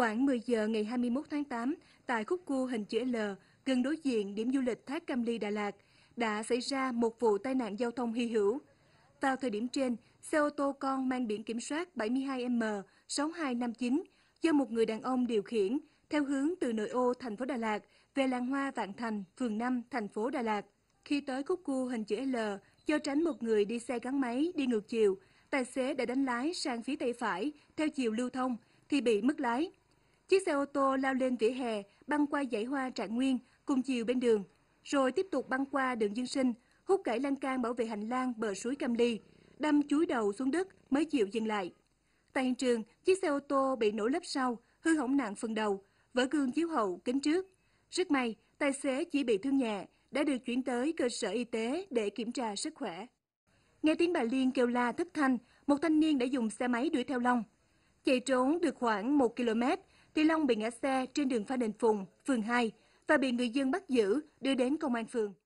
Khoảng 10 giờ ngày 21 tháng 8, tại khúc cua hình chữ L, gần đối diện điểm du lịch Thác Cam Ly Đà Lạt, đã xảy ra một vụ tai nạn giao thông hy hữu. Vào thời điểm trên, xe ô tô con mang biển kiểm soát 72M6259 do một người đàn ông điều khiển theo hướng từ nội ô thành phố Đà Lạt về làng hoa Vạn Thành, phường 5, thành phố Đà Lạt. Khi tới khúc cua hình chữ L, do tránh một người đi xe gắn máy đi ngược chiều, tài xế đã đánh lái sang phía tay phải theo chiều lưu thông thì bị mất lái. Chiếc xe ô tô lao lên vỉa hè, băng qua dãy hoa Trạng Nguyên, cùng chiều bên đường, rồi tiếp tục băng qua đường dân Sinh, hút gãy lan can bảo vệ hành lang bờ suối Cam Ly, đâm chúi đầu xuống đất mới chịu dừng lại. Tại hiện trường, chiếc xe ô tô bị nổ lớp sau, hư hỏng nặng phần đầu, vỡ gương chiếu hậu, kính trước. Rất may, tài xế chỉ bị thương nhẹ, đã được chuyển tới cơ sở y tế để kiểm tra sức khỏe. Nghe tiếng bà Liên kêu la thất thanh, một thanh niên đã dùng xe máy đuổi theo Long. Chạy trốn được khoảng 1 km thì Long bị ngã xe trên đường Phan Đình Phùng, phường 2 và bị người dân bắt giữ, đưa đến công an phường.